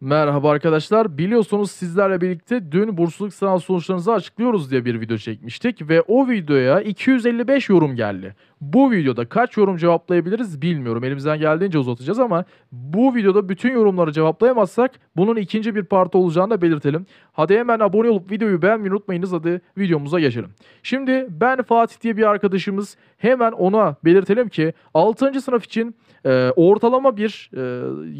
Merhaba arkadaşlar. Biliyorsunuz sizlerle birlikte dün bursluluk sınav sonuçlarınızı açıklıyoruz diye bir video çekmiştik ve o videoya 255 yorum geldi. Bu videoda kaç yorum cevaplayabiliriz bilmiyorum. Elimizden geldiğince uzatacağız ama bu videoda bütün yorumları cevaplayamazsak bunun ikinci bir parti olacağını da belirtelim. Hadi hemen abone olup videoyu beğenmeyi unutmayınız. Hadi videomuza geçelim. Şimdi ben Fatih diye bir arkadaşımız hemen ona belirtelim ki 6. sınıf için e, ortalama bir e,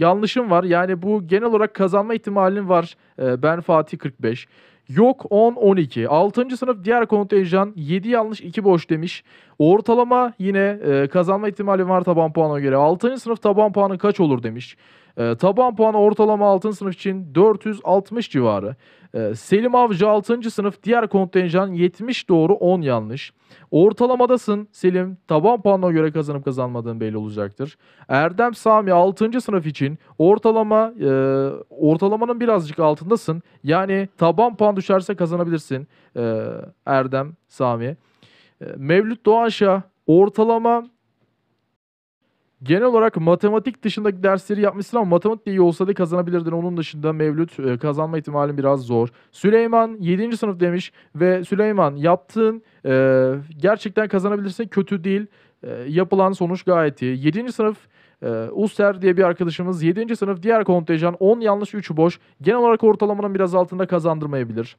yanlışım var. Yani bu genel olarak kazanma ihtimalin var. E, ben Fatih 45. Yok 10 12. 6. sınıf diğer kontenjan 7 yanlış 2 boş demiş. Ortalama yine e, kazanma ihtimali var taban puana göre. 6. sınıf taban puanı kaç olur demiş. E, taban puan ortalama 6. sınıf için 460 civarı. E, Selim Avcı 6. sınıf diğer kontenjan 70 doğru 10 yanlış. Ortalamadasın Selim. Taban puanına göre kazanıp kazanmadığın belli olacaktır. Erdem Sami 6. sınıf için ortalama e, ortalamanın birazcık altındasın. Yani taban puan düşerse kazanabilirsin e, Erdem Sami. E, Mevlüt Doğanşah ortalama Genel olarak matematik dışındaki dersleri yapmışsın ama matematik iyi olsa da kazanabilirdin. Onun dışında Mevlüt e, kazanma ihtimalin biraz zor. Süleyman 7. sınıf demiş ve Süleyman yaptığın e, gerçekten kazanabilirsin kötü değil. E, yapılan sonuç gayet iyi. 7. sınıf e, Uster diye bir arkadaşımız 7. sınıf diğer kontenjan 10 yanlış 3 boş. Genel olarak ortalamanın biraz altında kazandırmayabilir.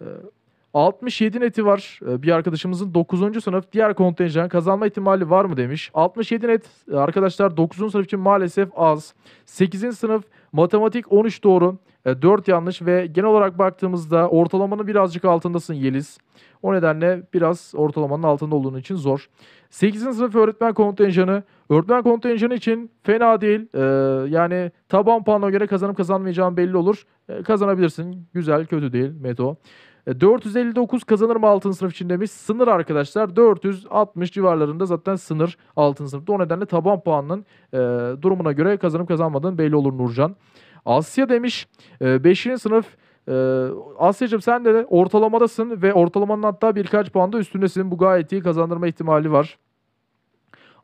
E, 67 neti var. Ee, bir arkadaşımızın 9. sınıf diğer kontenjan kazanma ihtimali var mı demiş. 67 net e, arkadaşlar 9. sınıf için maalesef az. 8. sınıf matematik 13 doğru. 4 e, yanlış ve genel olarak baktığımızda ortalamanın birazcık altındasın Yeliz. O nedenle biraz ortalamanın altında olduğun için zor. 8. sınıf öğretmen kontenjanı. Öğretmen kontenjanı için fena değil. Ee, yani taban puanına göre kazanıp kazanmayacağın belli olur. Ee, kazanabilirsin. Güzel, kötü değil Meto. 459 kazanır mı altın sınıf için demiş. Sınır arkadaşlar 460 civarlarında zaten sınır altın sınıfta. O nedenle taban puanının e, durumuna göre kazanıp kazanmadığın belli olur Nurcan. Asya demiş. 5. E, sınıf e, Asya'cığım sen de ortalamadasın ve ortalamanın hatta birkaç puan da üstündesin. Bu gayet iyi kazandırma ihtimali var.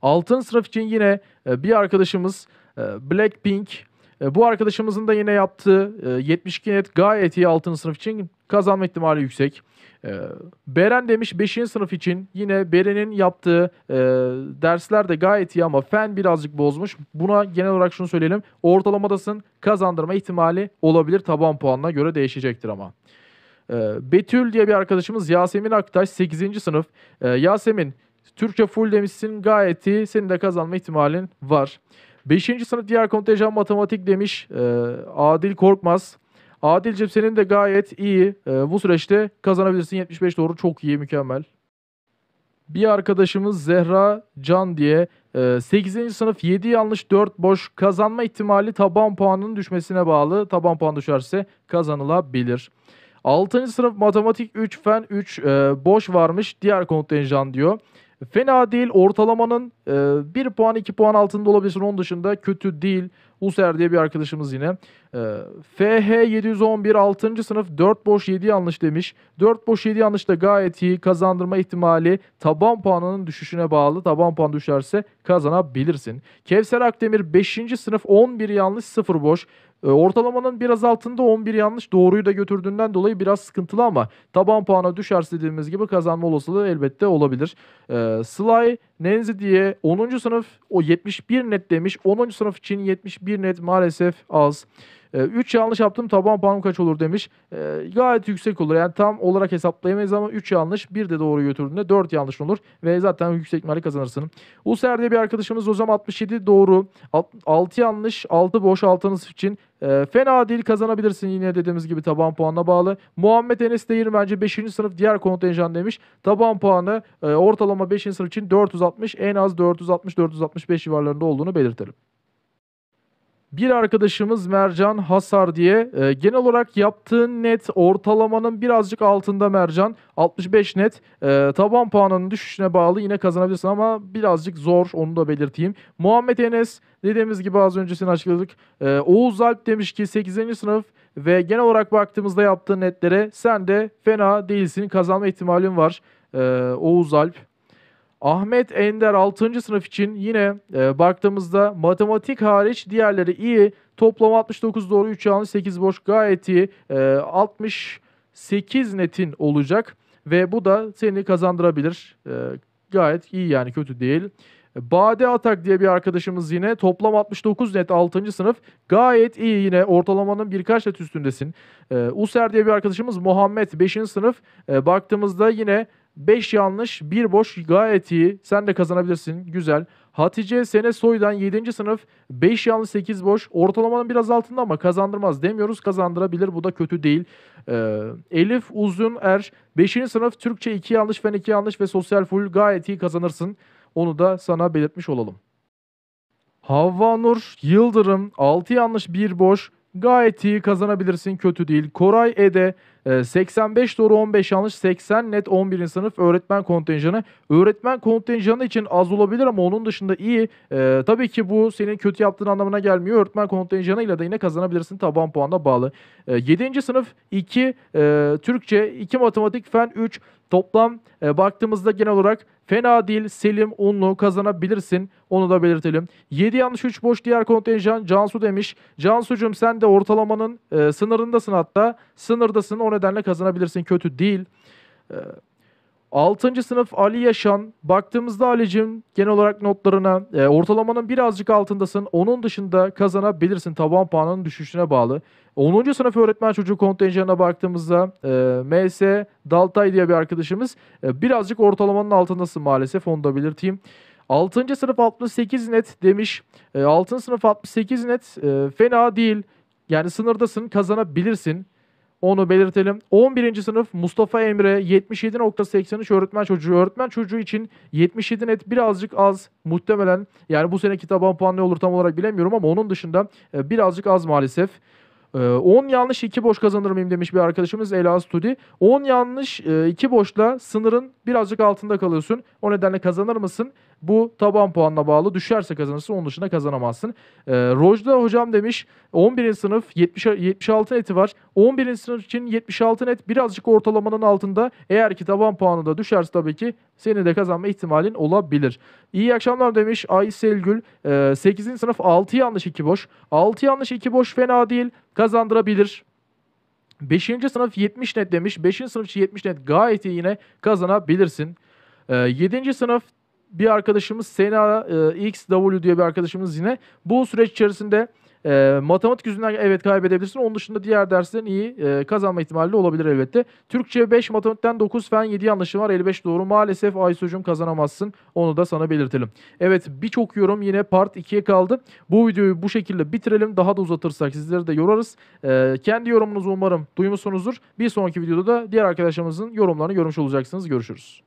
Altın sınıf için yine e, bir arkadaşımız e, Blackpink e, bu arkadaşımızın da yine yaptığı e, 72 net gayet iyi 6. sınıf için kazanma ihtimali yüksek. E, Beren demiş 5. sınıf için yine Beren'in yaptığı e, dersler de gayet iyi ama fen birazcık bozmuş. Buna genel olarak şunu söyleyelim. Ortalamadasın kazandırma ihtimali olabilir. Taban puanına göre değişecektir ama. Betül diye bir arkadaşımız Yasemin Aktaş 8. sınıf. Yasemin Türkçe full demişsin gayet iyi. Senin de kazanma ihtimalin var. Beşinci sınıf diğer kontenjan matematik demiş e, Adil Korkmaz. Adil'cim senin de gayet iyi. E, bu süreçte kazanabilirsin. 75 doğru çok iyi mükemmel. Bir arkadaşımız Zehra Can diye 8. E, sınıf 7 yanlış 4 boş kazanma ihtimali taban puanının düşmesine bağlı. Taban puan düşerse kazanılabilir. 6. sınıf matematik 3 fen 3 e, boş varmış diğer kontenjan diyor. Fena değil. Ortalamanın e, 1 puan 2 puan altında olabilirsin. Onun dışında kötü değil. User diye bir arkadaşımız yine. E, FH 711 6. sınıf 4 boş 7 yanlış demiş. 4 boş 7 yanlış da gayet iyi. Kazandırma ihtimali taban puanının düşüşüne bağlı. Taban puan düşerse kazanabilirsin. Kevser Akdemir 5. sınıf 11 yanlış 0 boş. E, ortalamanın biraz altında 11 yanlış doğruyu da götürdüğünden dolayı biraz sıkıntılı ama taban puana düşerse dediğimiz gibi kazanma olasılığı elbette olabilir. E, Sly Nenzi diye 10. sınıf o 71 net demiş. 10. sınıf için 71 net maalesef az. 3 ee, yanlış yaptım taban puanım kaç olur demiş. E, gayet yüksek olur. Yani tam olarak hesaplayamayız ama 3 yanlış bir de doğru götürdüğünde 4 yanlış olur. Ve zaten yüksek mali kazanırsın. User diye bir arkadaşımız hocam 67 doğru. 6 yanlış 6 boş altınız için e, fena değil kazanabilirsin yine dediğimiz gibi taban puanına bağlı. Muhammed Enes Değir bence 5. sınıf diğer kontenjan demiş. Taban puanı e, ortalama 5. sınıf için 460 en az 460-465 civarlarında olduğunu belirtelim. Bir arkadaşımız Mercan Hasar diye e, genel olarak yaptığın net ortalamanın birazcık altında Mercan 65 net e, taban puanının düşüşüne bağlı yine kazanabilirsin ama birazcık zor onu da belirteyim. Muhammed Enes dediğimiz gibi az öncesini açıkladık. E, Oğuz Alp demiş ki 8. sınıf ve genel olarak baktığımızda yaptığın netlere sen de fena değilsin kazanma ihtimalin var. E, Oğuz Alp Ahmet Ender 6. sınıf için yine e, baktığımızda matematik hariç diğerleri iyi. Toplam 69 doğru 3 yanlış 8 boş gayet iyi. E, 68 netin olacak ve bu da seni kazandırabilir. E, gayet iyi yani kötü değil. Bade Atak diye bir arkadaşımız yine toplam 69 net 6. sınıf gayet iyi yine ortalamanın birkaç net üstündesin. E, User diye bir arkadaşımız Muhammed 5. sınıf e, baktığımızda yine 5 yanlış, 1 boş gayet iyi. Sen de kazanabilirsin. Güzel. Hatice Sene Soy'dan 7. sınıf 5 yanlış 8 boş. Ortalamanın biraz altında ama kazandırmaz demiyoruz. Kazandırabilir. Bu da kötü değil. Ee, Elif Uzun Er 5. sınıf Türkçe 2 yanlış, fen 2 yanlış ve sosyal full gayet iyi kazanırsın. Onu da sana belirtmiş olalım. Havva Nur Yıldırım 6 yanlış 1 boş. Gayet iyi kazanabilirsin. Kötü değil. Koray Ede 85 ee, doğru 15 yanlış 80 net 11. sınıf öğretmen kontenjanı. Öğretmen kontenjanı için az olabilir ama onun dışında iyi. E, tabii ki bu senin kötü yaptığın anlamına gelmiyor. Öğretmen kontenjanıyla da yine kazanabilirsin taban puanına bağlı. E, ee, 7. sınıf 2 e, Türkçe 2 matematik fen 3 toplam e, baktığımızda genel olarak Fena değil Selim Unlu kazanabilirsin. Onu da belirtelim. 7 yanlış 3 boş diğer kontenjan Cansu demiş. Cansu'cum sen de ortalamanın e, sınırındasın hatta. Sınırdasın. Ona nedenle kazanabilirsin. Kötü değil. Ee, 6. sınıf Ali Yaşan. Baktığımızda Ali'cim genel olarak notlarına e, ortalamanın birazcık altındasın. Onun dışında kazanabilirsin. Taban puanının düşüşüne bağlı. 10. sınıf öğretmen çocuğu kontenjanına baktığımızda e, MS Daltay diye bir arkadaşımız e, birazcık ortalamanın altındasın maalesef onu da belirteyim. 6. sınıf 68 net demiş. E, 6. sınıf 68 net e, fena değil. Yani sınırdasın kazanabilirsin. Onu belirtelim. 11. sınıf Mustafa Emre 77.83 öğretmen çocuğu. Öğretmen çocuğu için 77 net birazcık az muhtemelen. Yani bu seneki taban puan ne olur tam olarak bilemiyorum ama onun dışında e, birazcık az maalesef. 10 e, yanlış 2 boş kazanır mıyım demiş bir arkadaşımız Ela Studi. 10 yanlış 2 e, boşla sınırın birazcık altında kalıyorsun. O nedenle kazanır mısın? Bu taban puanla bağlı. Düşerse kazanırsın. Onun dışında kazanamazsın. E, Rojda hocam demiş 11. sınıf 70, 76 neti var. 11. sınıf için 76 net birazcık ortalamanın altında. Eğer ki taban puanı da düşerse tabii ki seni de kazanma ihtimalin olabilir. İyi akşamlar demiş Ay Selgül. E, ee, 8. sınıf 6 yanlış 2 boş. 6 yanlış 2 boş fena değil. Kazandırabilir. 5. sınıf 70 net demiş. 5. sınıf için 70 net gayet iyi yine kazanabilirsin. 7. Ee, sınıf bir arkadaşımız Sena e, XW diye bir arkadaşımız yine bu süreç içerisinde e, matematik yüzünden evet kaybedebilirsin. Onun dışında diğer derslerin iyi e, kazanma ihtimali olabilir elbette. Türkçe 5, matematikten 9, fen 7 yanlışım var. 55 doğru. Maalesef Aysucuğum kazanamazsın. Onu da sana belirtelim. Evet birçok yorum yine part 2'ye kaldı. Bu videoyu bu şekilde bitirelim. Daha da uzatırsak sizleri de yorarız. E, kendi yorumunuzu umarım duymuşsunuzdur. Bir sonraki videoda da diğer arkadaşlarımızın yorumlarını görmüş olacaksınız. Görüşürüz.